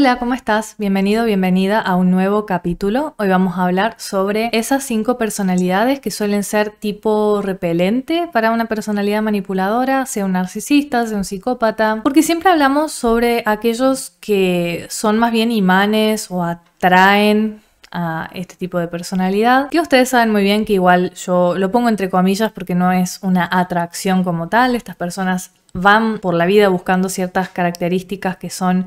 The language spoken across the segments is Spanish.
Hola, ¿cómo estás? Bienvenido, bienvenida a un nuevo capítulo. Hoy vamos a hablar sobre esas cinco personalidades que suelen ser tipo repelente para una personalidad manipuladora, sea un narcisista, sea un psicópata, porque siempre hablamos sobre aquellos que son más bien imanes o atraen a este tipo de personalidad, que ustedes saben muy bien que igual yo lo pongo entre comillas porque no es una atracción como tal, estas personas van por la vida buscando ciertas características que son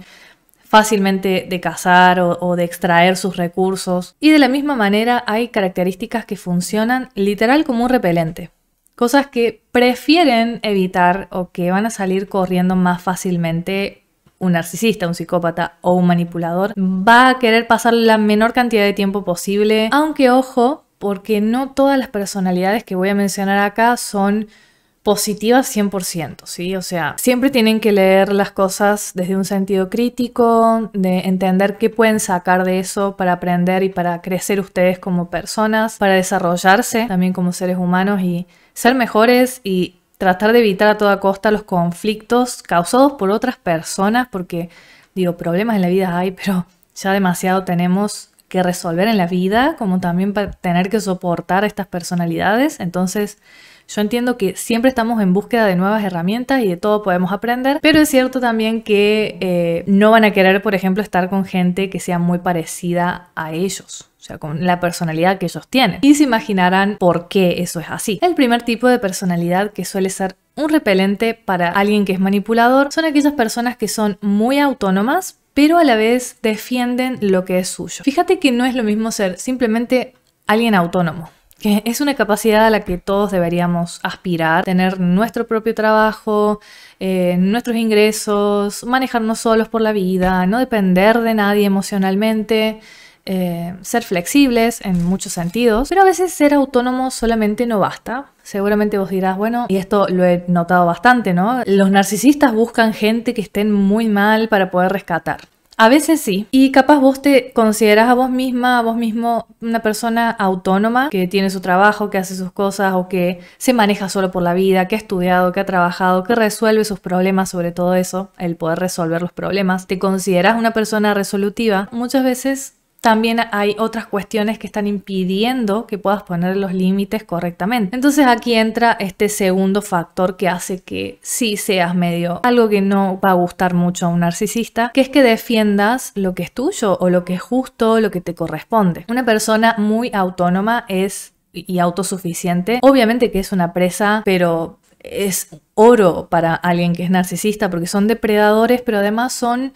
fácilmente de cazar o, de extraer sus recursos. Y de la misma manera hay características que funcionan literal como un repelente. Cosas que prefieren evitar o que van a salir corriendo más fácilmente un narcisista, un psicópata o un manipulador. Va a querer pasar la menor cantidad de tiempo posible. Aunque ojo, porque no todas las personalidades que voy a mencionar acá son Positivas 100%, ¿sí? O sea, siempre tienen que leer las cosas desde un sentido crítico, de entender qué pueden sacar de eso para aprender y para crecer ustedes como personas, para desarrollarse también como seres humanos y ser mejores y tratar de evitar a toda costa los conflictos causados por otras personas, porque digo, problemas en la vida hay, pero ya demasiado tenemos que resolver en la vida, como también para tener que soportar estas personalidades, entonces yo entiendo que siempre estamos en búsqueda de nuevas herramientas y de todo podemos aprender, pero es cierto también que eh, no van a querer, por ejemplo, estar con gente que sea muy parecida a ellos. O sea, con la personalidad que ellos tienen. Y se imaginarán por qué eso es así. El primer tipo de personalidad que suele ser un repelente para alguien que es manipulador son aquellas personas que son muy autónomas, pero a la vez defienden lo que es suyo. Fíjate que no es lo mismo ser simplemente alguien autónomo que es una capacidad a la que todos deberíamos aspirar, tener nuestro propio trabajo, eh, nuestros ingresos, manejarnos solos por la vida, no depender de nadie emocionalmente, eh, ser flexibles en muchos sentidos, pero a veces ser autónomo solamente no basta. Seguramente vos dirás, bueno, y esto lo he notado bastante, ¿no? Los narcisistas buscan gente que estén muy mal para poder rescatar. A veces sí. Y capaz vos te consideras a vos misma, a vos mismo, una persona autónoma que tiene su trabajo, que hace sus cosas o que se maneja solo por la vida, que ha estudiado, que ha trabajado, que resuelve sus problemas, sobre todo eso, el poder resolver los problemas. Te consideras una persona resolutiva. Muchas veces también hay otras cuestiones que están impidiendo que puedas poner los límites correctamente. Entonces aquí entra este segundo factor que hace que sí seas medio algo que no va a gustar mucho a un narcisista, que es que defiendas lo que es tuyo o lo que es justo, lo que te corresponde. Una persona muy autónoma es y autosuficiente, obviamente que es una presa, pero es oro para alguien que es narcisista porque son depredadores, pero además son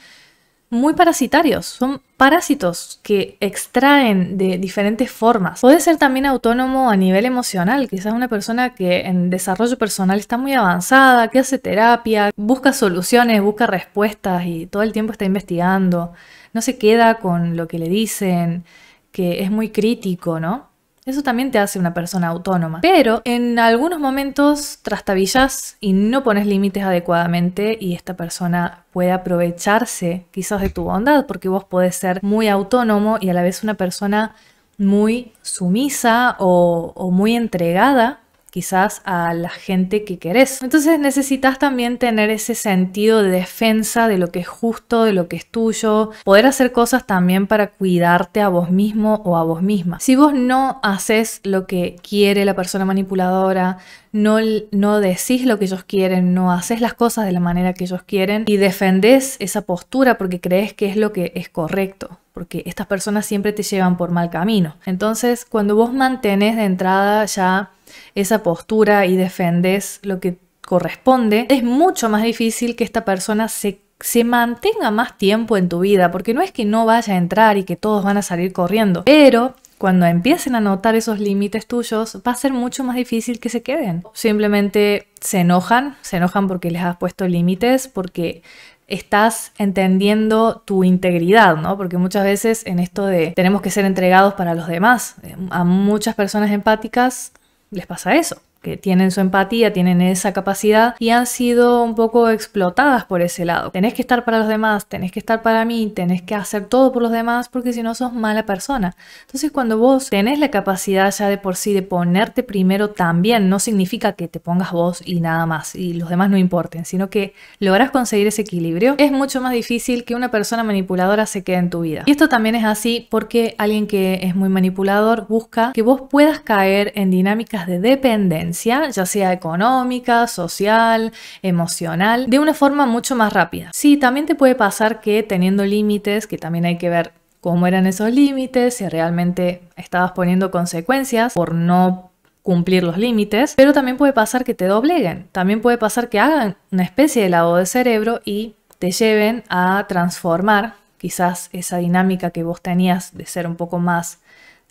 muy parasitarios, son parásitos que extraen de diferentes formas. Puede ser también autónomo a nivel emocional, quizás una persona que en desarrollo personal está muy avanzada, que hace terapia, busca soluciones, busca respuestas y todo el tiempo está investigando, no se queda con lo que le dicen, que es muy crítico, ¿no? Eso también te hace una persona autónoma. Pero en algunos momentos trastabillas y no pones límites adecuadamente y esta persona puede aprovecharse quizás de tu bondad porque vos podés ser muy autónomo y a la vez una persona muy sumisa o, o muy entregada quizás a la gente que querés. Entonces necesitas también tener ese sentido de defensa de lo que es justo, de lo que es tuyo, poder hacer cosas también para cuidarte a vos mismo o a vos misma. Si vos no haces lo que quiere la persona manipuladora, no, no decís lo que ellos quieren, no haces las cosas de la manera que ellos quieren y defendés esa postura porque crees que es lo que es correcto porque estas personas siempre te llevan por mal camino. Entonces, cuando vos mantenés de entrada ya esa postura y defendes lo que corresponde, es mucho más difícil que esta persona se mantenga más tiempo en tu vida, porque no es que no vaya a entrar y que todos van a salir corriendo, pero cuando empiecen a notar esos límites tuyos, va a ser mucho más difícil que se queden. Simplemente se enojan, se enojan porque les has puesto límites, porque estás entendiendo tu integridad, ¿no? Porque muchas veces en esto de tenemos que ser entregados para los demás, eh, a muchas personas empáticas les pasa eso que tienen su empatía, tienen esa capacidad y han sido un poco explotadas por ese lado. Tenés que estar para los demás, tenés que estar para mí, tenés que hacer todo por los demás porque si no sos mala persona. Entonces cuando vos tenés la capacidad ya de por sí de ponerte primero también, no significa que te pongas vos y nada más y los demás no importen, sino que lográs conseguir ese equilibrio, es mucho más difícil que una persona manipuladora se quede en tu vida. Y esto también es así porque alguien que es muy manipulador busca que vos puedas caer en dinámicas de dependencia ya sea económica, social, emocional, de una forma mucho más rápida. Sí, también te puede pasar que teniendo límites, que también hay que ver cómo eran esos límites, si realmente estabas poniendo consecuencias por no cumplir los límites, pero también puede pasar que te dobleguen, también puede pasar que hagan una especie de lavado de cerebro y te lleven a transformar quizás esa dinámica que vos tenías de ser un poco más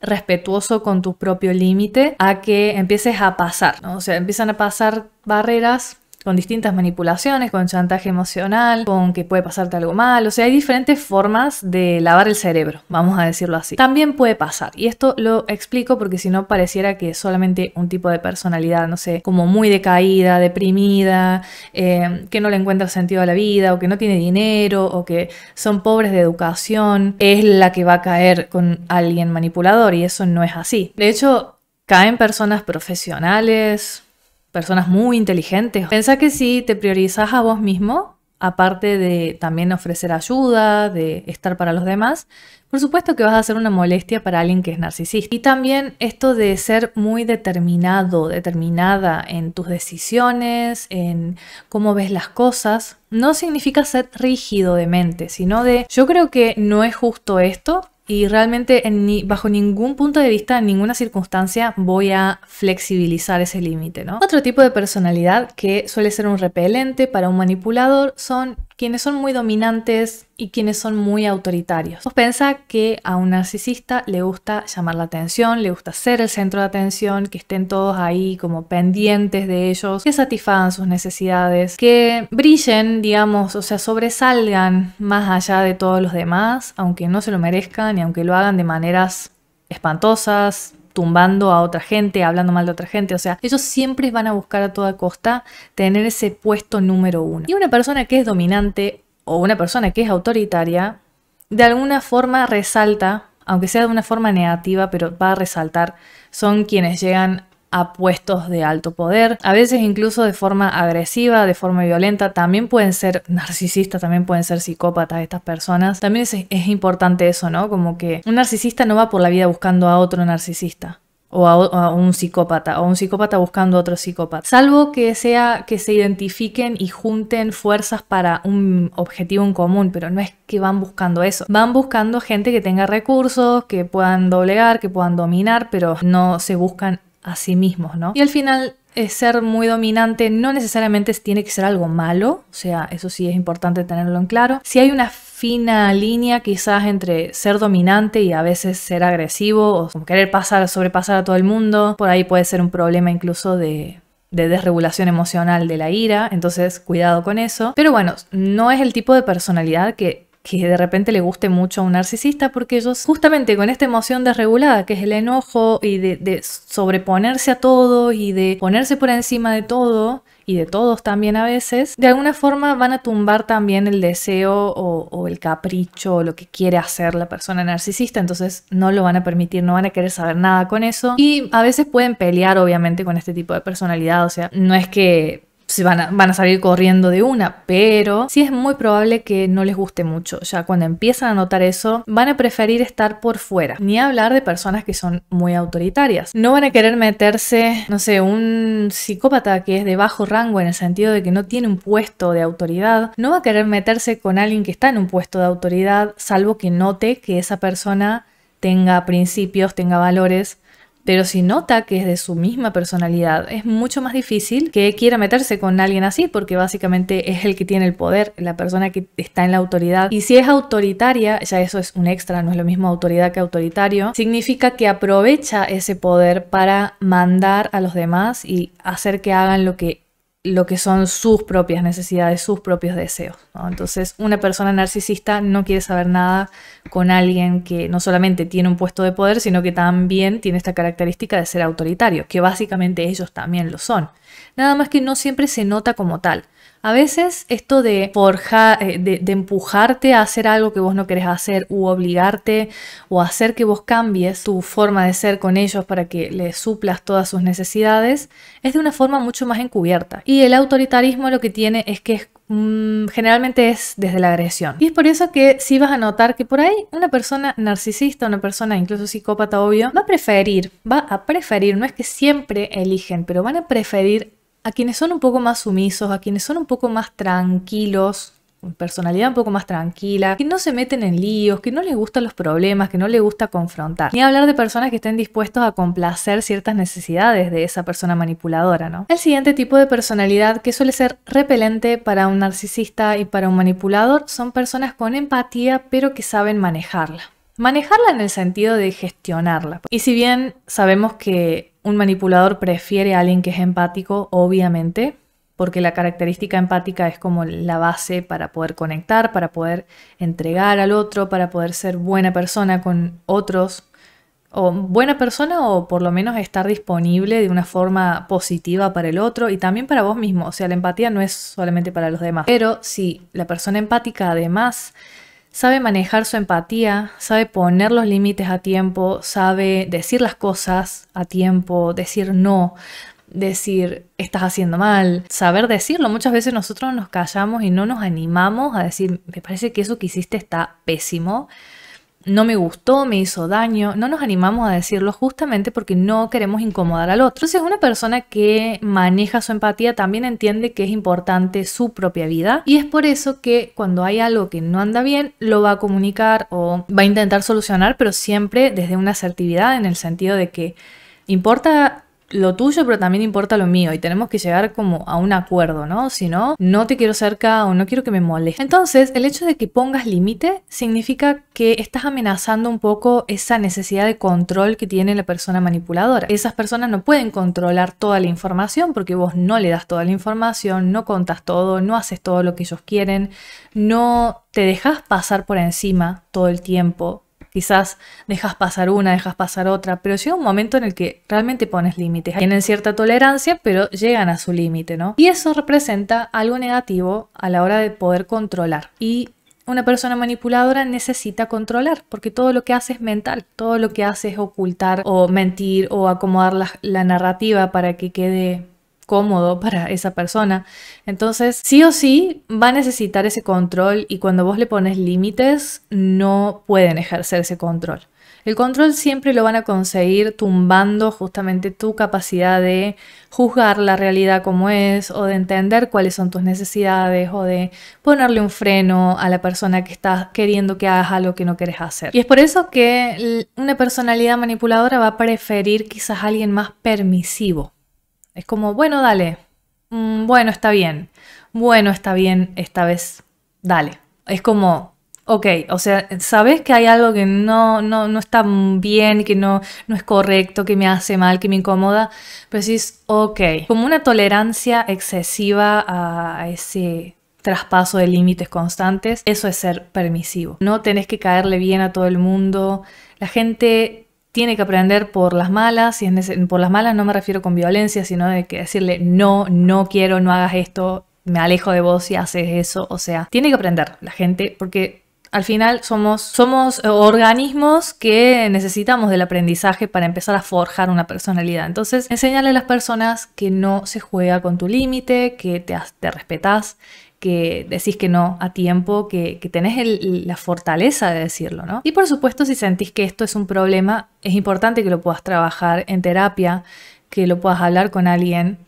respetuoso con tu propio límite a que empieces a pasar, o sea, empiezan a pasar barreras con distintas manipulaciones, con chantaje emocional, con que puede pasarte algo mal, o sea, hay diferentes formas de lavar el cerebro, vamos a decirlo así. También puede pasar, y esto lo explico porque si no pareciera que solamente un tipo de personalidad, no sé, como muy decaída, deprimida, em, que no le encuentra sentido a la vida, o que no tiene dinero, o que son pobres de educación, es la que va a caer con alguien manipulador, y eso no es así. De hecho, caen personas profesionales, personas muy inteligentes. Piensa que si te priorizas a vos mismo, aparte de también ofrecer ayuda, de estar para los demás, por supuesto que vas a ser una molestia para alguien que es narcisista. Y también esto de ser muy determinado, determinada en tus decisiones, en cómo ves las cosas, no significa ser rígido de mente, sino de yo creo que no es justo esto, y realmente en bajo ningún punto de vista, en ninguna circunstancia, voy a flexibilizar ese límite, ¿no? Otro tipo de personalidad que suele ser un repelente para un manipulador son quienes son muy dominantes y quienes son muy autoritarios. Piensa que a un narcisista le gusta llamar la atención, le gusta ser el centro de atención, que estén todos ahí como pendientes de ellos, que satisfagan sus necesidades, que brillen, digamos, o sea, sobresalgan más allá de todos los demás, aunque no se lo merezcan y aunque lo hagan de maneras espantosas, tumbando a otra gente, hablando mal de otra gente. O sea, ellos siempre van a buscar a toda costa tener ese puesto número uno. Y una persona que es dominante o una persona que es autoritaria, de alguna forma resalta, aunque sea de una forma negativa, pero va a resaltar, son quienes llegan a puestos de alto poder, a veces incluso de forma agresiva, de forma violenta, también pueden ser narcisistas, también pueden ser psicópatas estas personas. También es, importante eso, ¿no? Como que un narcisista no va por la vida buscando a otro narcisista. O a, un psicópata, o un psicópata buscando a otro psicópata. Salvo que sea que se identifiquen y junten fuerzas para un objetivo en común, pero no es que van buscando eso. Van buscando gente que tenga recursos, que puedan doblegar, que puedan dominar, pero no se buscan a sí mismos, ¿no? Y al final eh, ser muy dominante no necesariamente tiene que ser algo malo, o sea, eso sí es importante tenerlo en claro. Si hay una fina línea quizás entre ser dominante y a veces ser agresivo o querer pasar, sobrepasar a todo el mundo, por ahí puede ser un problema incluso de, de desregulación emocional de la ira, entonces cuidado con eso. Pero bueno, no es el tipo de personalidad que que de repente le guste mucho a un narcisista, porque ellos justamente con esta emoción desregulada, que es el enojo y de, sobreponerse a todo y de ponerse por encima de todo, y de todos también a veces, de alguna forma van a tumbar también el deseo o, o, el capricho o lo que quiere hacer la persona narcisista, entonces no lo van a permitir, no van a querer saber nada con eso y a veces pueden pelear obviamente con este tipo de personalidad, o sea, no es que van a, van a salir corriendo de una, pero sí es muy probable que no les guste mucho. Ya cuando empiezan a notar eso, van a preferir estar por fuera, ni hablar de personas que son muy autoritarias. No van a querer meterse, no sé, un psicópata que es de bajo rango en el sentido de que no tiene un puesto de autoridad, no va a querer meterse con alguien que está en un puesto de autoridad, salvo que note que esa persona tenga principios, tenga valores pero si nota que es de su misma personalidad, es mucho más difícil que quiera meterse con alguien así, porque básicamente es el que tiene el poder, la persona que está en la autoridad. Y si es autoritaria, ya eso es un extra, no es lo mismo autoridad que autoritario, significa que aprovecha ese poder para mandar a los demás y hacer que hagan lo que lo que son sus propias necesidades, sus propios deseos. Entonces, una persona narcisista no quiere saber nada con alguien que no solamente tiene un puesto de poder, sino que también tiene esta característica de ser autoritario, que básicamente ellos también lo son. Nada más que no siempre se nota como tal. A veces esto de forjar, eh, de, empujarte a hacer algo que vos no querés hacer u obligarte o hacer que vos cambies tu forma de ser con ellos para que les suplas todas sus necesidades, es de una forma mucho más encubierta. Y el autoritarismo lo que tiene es que mm, generalmente es desde la agresión. Y es por eso que si vas a notar que por ahí una persona narcisista, una persona incluso psicópata, obvio, va a preferir, va a preferir, no es que siempre eligen, pero van a preferir a quienes son un poco más sumisos, a quienes son un poco más tranquilos, con personalidad un poco más tranquila, que no se meten en líos, que no les gustan los problemas, que no les gusta confrontar. Ni hablar de personas que estén dispuestos a complacer ciertas necesidades de esa persona manipuladora, ¿no? El siguiente tipo de personalidad que suele ser repelente para un narcisista y para un manipulador son personas con empatía pero que saben manejarla. Manejarla en el sentido de gestionarla. Y si bien sabemos que un manipulador prefiere a alguien que es empático, obviamente, porque la característica empática es como la base para poder conectar, para poder entregar al otro, para poder ser buena persona con otros, o buena persona o por lo menos estar disponible de una forma positiva para el otro y también para vos mismo. O sea, la empatía no es solamente para los demás. Pero si la persona empática además sabe manejar su empatía, sabe poner los límites a tiempo, sabe decir las cosas a tiempo, decir no, decir estás haciendo mal, saber decirlo. Muchas veces nosotros nos callamos y no nos animamos a decir, me parece que eso que hiciste está pésimo no me gustó, me hizo daño, no nos animamos a decirlo justamente porque no queremos incomodar al otro. es una persona que maneja su empatía también entiende que es importante su propia vida y es por eso que cuando hay algo que no anda bien lo va a comunicar o va a intentar solucionar, pero siempre desde una asertividad en el sentido de que importa lo tuyo, pero también importa lo mío y tenemos que llegar como a un acuerdo, ¿no? Si no, no te quiero cerca o no quiero que me moleste. Entonces, el hecho de que pongas límite significa que estás amenazando un poco esa necesidad de control que tiene la persona manipuladora. Esas personas no pueden controlar toda la información porque vos no le das toda la información, no contas todo, no haces todo lo que ellos quieren, no te dejas pasar por encima todo el tiempo Quizás dejas pasar una, dejas pasar otra, pero llega un momento en el que realmente pones límites. Tienen cierta tolerancia, pero llegan a su límite, ¿no? Y eso representa algo negativo a la hora de poder controlar. Y una persona manipuladora necesita controlar, porque todo lo que hace es mental, todo lo que hace es ocultar o mentir o acomodar la, narrativa para que quede cómodo para esa persona. Entonces, sí o sí va a necesitar ese control y cuando vos le pones límites, no pueden ejercer ese control. El control siempre lo van a conseguir tumbando justamente tu capacidad de juzgar la realidad como es o de entender cuáles son tus necesidades o de ponerle un freno a la persona que estás queriendo que hagas algo que no quieres hacer. Y es por eso que una personalidad manipuladora va a preferir quizás a alguien más permisivo es como, bueno, dale. Mm, bueno, está bien. Bueno, está bien, esta vez, dale. Es como, ok, o sea, sabes que hay algo que no, no, está bien, que no, no es correcto, que me hace mal, que me incomoda, pero es ok, como una tolerancia excesiva a ese traspaso de límites constantes, eso es ser permisivo. No tenés que caerle bien a todo el mundo. La gente tiene que aprender por las malas, y por las malas no me refiero con violencia, sino de que decirle no, no quiero, no hagas esto, me alejo de vos si haces eso, o sea, tiene que aprender la gente porque al final somos, somos organismos que necesitamos del aprendizaje para empezar a forjar una personalidad. Entonces, enseñarle a las personas que no se juega con tu límite, que te, te respetas, que decís que no a tiempo, que, tenés la fortaleza de decirlo, ¿no? Y por supuesto, si sentís que esto es un problema, es importante que lo puedas trabajar en terapia, que lo puedas hablar con alguien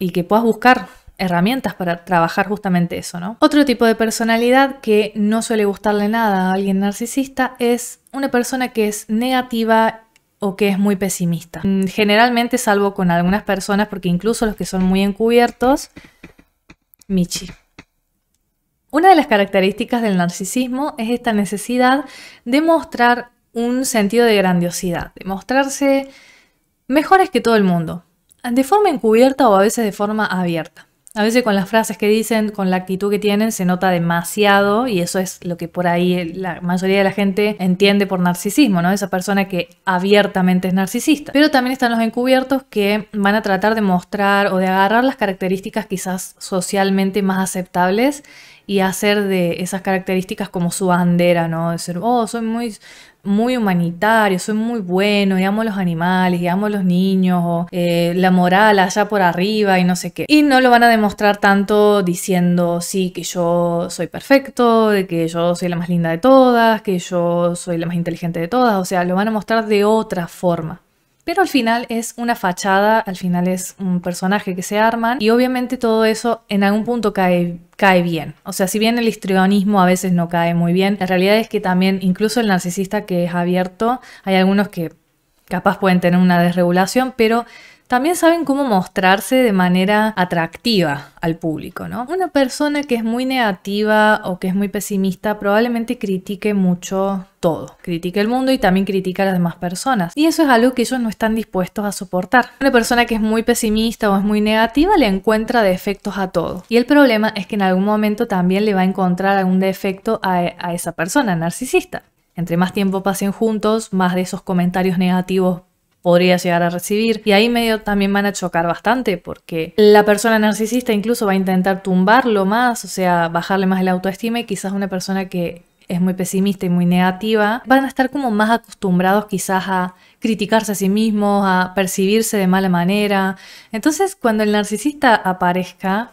y que puedas buscar herramientas para trabajar justamente eso, ¿no? Otro tipo de personalidad que no suele gustarle nada a alguien narcisista es una persona que es negativa o que es muy pesimista. Mm, generalmente, salvo con algunas personas, porque incluso los que son muy encubiertos, Michi. Una de las características del narcisismo es esta necesidad de mostrar un sentido de grandiosidad, de mostrarse mejores que todo el mundo, de forma encubierta o a veces de forma abierta. A veces con las frases que dicen, con la actitud que tienen, se nota demasiado y eso es lo que por ahí la mayoría de la gente entiende por narcisismo, ¿no? Esa persona que abiertamente es narcisista. Pero también están los encubiertos que van a tratar de mostrar o de agarrar las características quizás socialmente más aceptables y hacer de esas características como su bandera, ¿no? De ser, oh, soy muy, muy humanitario, soy muy bueno y amo a los animales y amo a los niños, o eh, la moral allá por arriba y no sé qué. Y no lo van a demostrar tanto diciendo, sí, que yo soy perfecto, de que yo soy la más linda de todas, que yo soy la más inteligente de todas, o sea, lo van a mostrar de otra forma. Pero al final es una fachada, al final es un personaje que se arman y obviamente todo eso en algún punto cae, cae bien. O sea, si bien el histrionismo a veces no cae muy bien, la realidad es que también incluso el narcisista que es abierto, hay algunos que capaz pueden tener una desregulación, pero también saben cómo mostrarse de manera atractiva al público, ¿no? Una persona que es muy negativa o que es muy pesimista probablemente critique mucho todo. critique el mundo y también critica a las demás personas. Y eso es algo que ellos no están dispuestos a soportar. Una persona que es muy pesimista o es muy negativa le encuentra defectos a todo. Y el problema es que en algún momento también le va a encontrar algún defecto a, a esa persona narcisista. Entre más tiempo pasen juntos, más de esos comentarios negativos podría llegar a recibir. Y ahí medio también van a chocar bastante porque la persona narcisista incluso va a intentar tumbarlo más, o sea, bajarle más la autoestima y quizás una persona que es muy pesimista y muy negativa, van a estar como más acostumbrados quizás a criticarse a sí mismos, a percibirse de mala manera. Entonces, cuando el narcisista aparezca,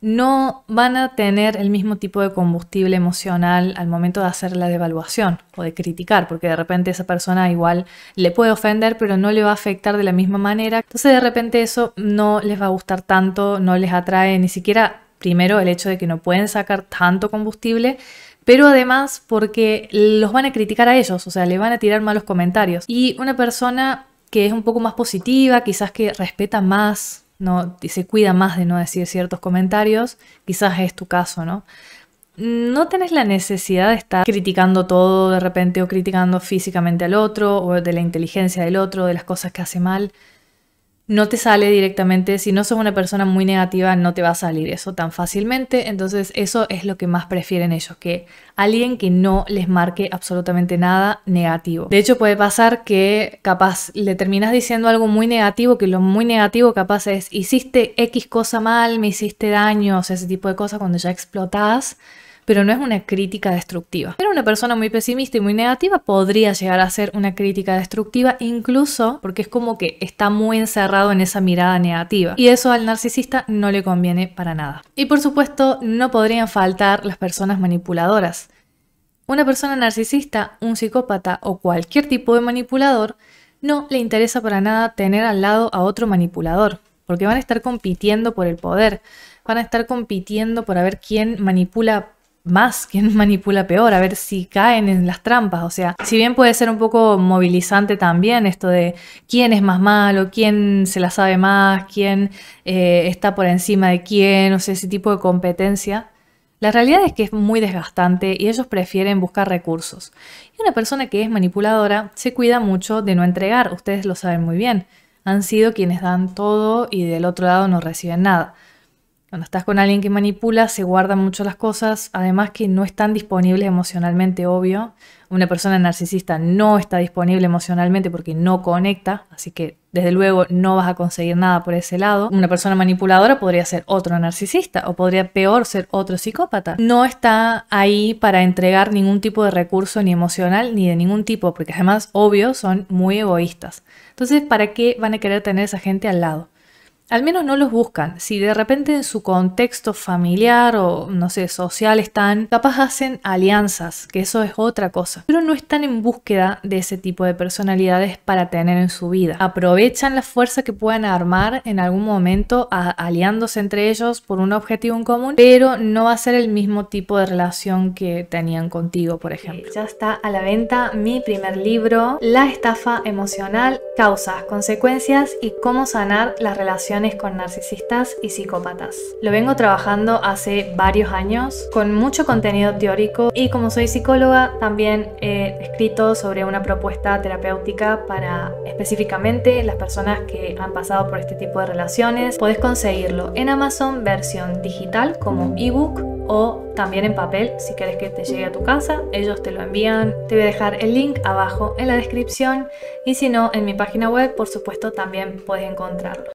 no van a tener el mismo tipo de combustible emocional al momento de hacer la devaluación o de criticar, porque de repente esa persona igual le puede ofender, pero no le va a afectar de la misma manera. Entonces de repente eso no les va a gustar tanto, no les atrae ni siquiera primero el hecho de que no pueden sacar tanto combustible, pero además porque los van a criticar a ellos, o sea, le van a tirar malos comentarios. Y una persona que es un poco más positiva, quizás que respeta más no, se cuida más de no decir ciertos comentarios, quizás es tu caso, ¿no? No tenés la necesidad de estar criticando todo de repente o criticando físicamente al otro o de la inteligencia del otro, de las cosas que hace mal no te sale directamente, si no sos una persona muy negativa, no te va a salir eso tan fácilmente. Entonces eso es lo que más prefieren ellos, que alguien que no les marque absolutamente nada negativo. De hecho puede pasar que capaz le terminas diciendo algo muy negativo, que lo muy negativo capaz es hiciste X cosa mal, me hiciste daños, ese tipo de cosas cuando ya explotás pero no es una crítica destructiva. Pero una persona muy pesimista y muy negativa podría llegar a ser una crítica destructiva, incluso porque es como que está muy encerrado en esa mirada negativa. Y eso al narcisista no le conviene para nada. Y por supuesto, no podrían faltar las personas manipuladoras. Una persona narcisista, un psicópata o cualquier tipo de manipulador no le interesa para nada tener al lado a otro manipulador, porque van a estar compitiendo por el poder, van a estar compitiendo por a ver quién manipula más, quién manipula peor, a ver si caen en las trampas. O sea, si bien puede ser un poco movilizante también esto de quién es más malo, quién se la sabe más, quién eh, está por encima de quién, o sea, ese tipo de competencia. La realidad es que es muy desgastante y ellos prefieren buscar recursos. Y una persona que es manipuladora se cuida mucho de no entregar, ustedes lo saben muy bien. Han sido quienes dan todo y del otro lado no reciben nada. Cuando estás con alguien que manipula, se guardan mucho las cosas, además que no están disponibles emocionalmente, obvio. Una persona narcisista no está disponible emocionalmente porque no conecta, así que desde luego no vas a conseguir nada por ese lado. Una persona manipuladora podría ser otro narcisista o podría peor ser otro psicópata. No está ahí para entregar ningún tipo de recurso ni emocional ni de ningún tipo, porque además, obvio, son muy egoístas. Entonces, ¿para qué van a querer tener esa gente al lado? Al menos no los buscan. Si de repente en su contexto familiar o, no sé, social están, capaz hacen alianzas, que eso es otra cosa. Pero no están en búsqueda de ese tipo de personalidades para tener en su vida. Aprovechan la fuerza que puedan armar en algún momento aliándose entre ellos por un objetivo en común, pero no va a ser el mismo tipo de relación que tenían contigo, por ejemplo. Ya está a la venta mi primer libro, La estafa emocional, causas, consecuencias y cómo sanar las relaciones con narcisistas y psicópatas. Lo vengo trabajando hace varios años con mucho contenido teórico y como soy psicóloga también he escrito sobre una propuesta terapéutica para específicamente las personas que han pasado por este tipo de relaciones. Podés conseguirlo en Amazon versión digital como ebook o también en papel si quieres que te llegue a tu casa, ellos te lo envían. Te voy a dejar el link abajo en la descripción y si no, en mi página web por supuesto también puedes encontrarlo.